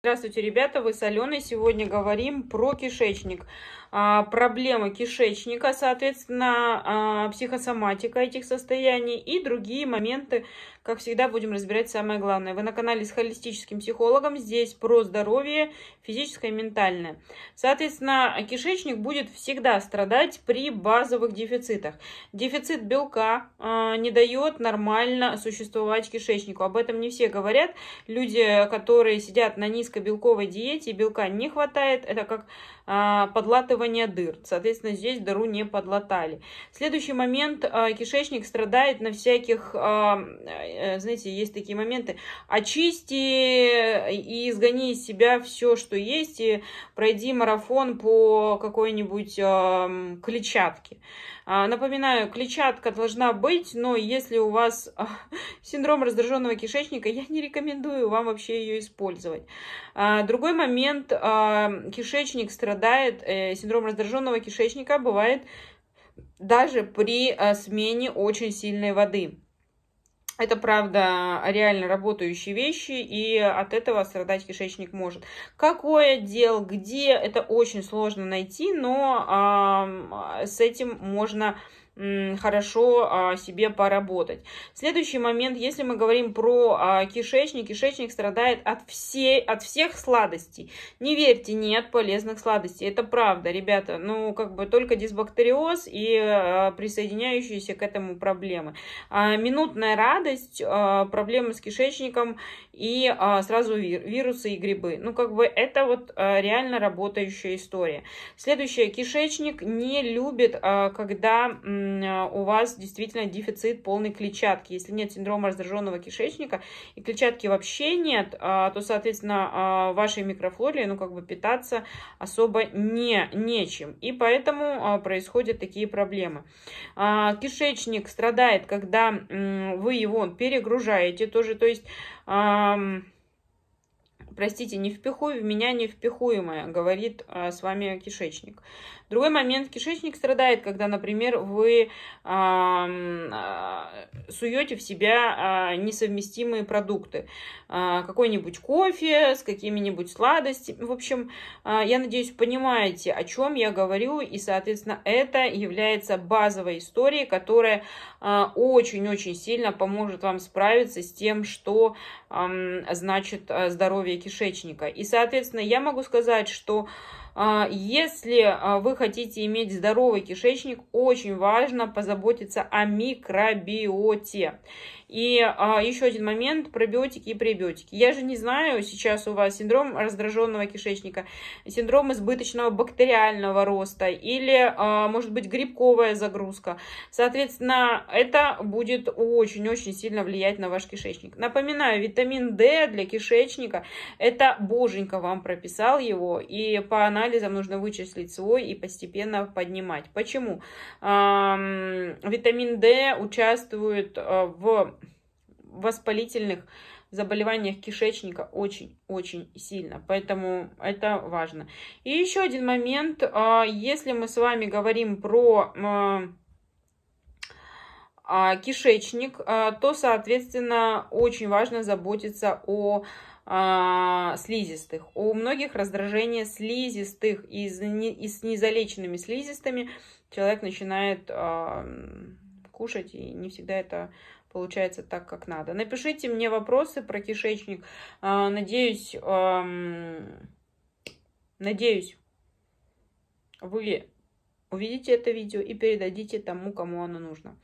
Здравствуйте, ребята, вы с Аленой. Сегодня говорим про кишечник. А, проблемы кишечника, соответственно, а, психосоматика этих состояний и другие моменты, как всегда, будем разбирать самое главное. Вы на канале с холистическим психологом, здесь про здоровье физическое и ментальное. Соответственно, кишечник будет всегда страдать при базовых дефицитах. Дефицит белка а, не дает нормально существовать кишечнику. Об этом не все говорят. Люди, которые сидят на низком низкобелковой диете белка не хватает, это как а, подлатывание дыр. Соответственно, здесь дыру не подлатали. Следующий момент, а, кишечник страдает на всяких, а, э, знаете, есть такие моменты, очисти и изгони из себя все, что есть, и пройди марафон по какой-нибудь а, клетчатке. А, напоминаю, клетчатка должна быть, но если у вас а, синдром раздраженного кишечника, я не рекомендую вам вообще ее использовать. А, другой момент, а, кишечник страдает, э, синдром раздраженного кишечника бывает даже при а, смене очень сильной воды. Это, правда, реально работающие вещи, и от этого страдать кишечник может. какое дело где, это очень сложно найти, но э, с этим можно хорошо а, себе поработать. Следующий момент, если мы говорим про а, кишечник, кишечник страдает от, всей, от всех сладостей. Не верьте, нет полезных сладостей. Это правда, ребята. Ну, как бы только дисбактериоз и а, присоединяющиеся к этому проблемы. Минутная радость, проблемы с кишечником и сразу вирусы и грибы. Ну, как бы это вот реально работающая история. Следующее, кишечник не любит, когда а, у вас действительно дефицит полной клетчатки. Если нет синдрома раздраженного кишечника и клетчатки вообще нет, а, то, соответственно, а, вашей микрофлоре, ну, как бы питаться особо не, нечем. И поэтому происходят такие проблемы. Кишечник страдает, когда вы его перегружаете тоже, то есть простите, не впихуй в меня невпихуемое, говорит э, с вами кишечник. Другой момент, кишечник страдает, когда, например, вы э, суете в себя а, несовместимые продукты. А, какой-нибудь кофе с какими-нибудь сладостями. В общем, а, я надеюсь, понимаете, о чем я говорю. И, соответственно, это является базовой историей, которая очень-очень сильно поможет вам справиться с тем, что значит здоровье кишечника. И, соответственно, я могу сказать, что а, если а, вы хотите иметь здоровый кишечник, очень важно позаботиться о микробиоте. И а, еще один момент, пробиотики и пребиотики. Я же не знаю, сейчас у вас синдром раздраженного кишечника, синдром избыточного бактериального роста или, может быть, грибковая загрузка. Соответственно, это будет очень-очень сильно влиять на ваш кишечник. Напоминаю, витамин D для кишечника, это боженька вам прописал его, и по анализу анализом нужно вычислить свой и постепенно поднимать. Почему? Витамин D участвует э, в воспалительных заболеваниях кишечника очень-очень сильно. Поэтому это важно. И еще один момент. А, если мы с вами говорим про а, кишечник, а, то, соответственно, очень важно заботиться о а, слизистых. У многих раздражение слизистых, и с незалеченными слизистыми человек начинает кушать, и не всегда это получается так, как надо. Напишите мне вопросы про кишечник. Надеюсь, надеюсь, вы увидите это видео и передадите тому, кому оно нужно.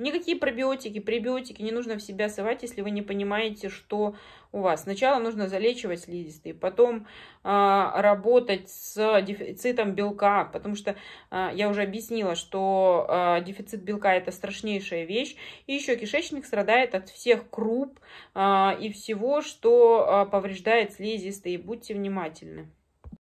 Никакие пробиотики, пребиотики не нужно в себя совать, если вы не понимаете, что у вас. Сначала нужно залечивать слизистые, потом э, работать с дефицитом белка, потому что э, я уже объяснила, что э, дефицит белка это страшнейшая вещь. И еще кишечник страдает от всех круп э, и всего, что э, повреждает слизистые. Будьте внимательны.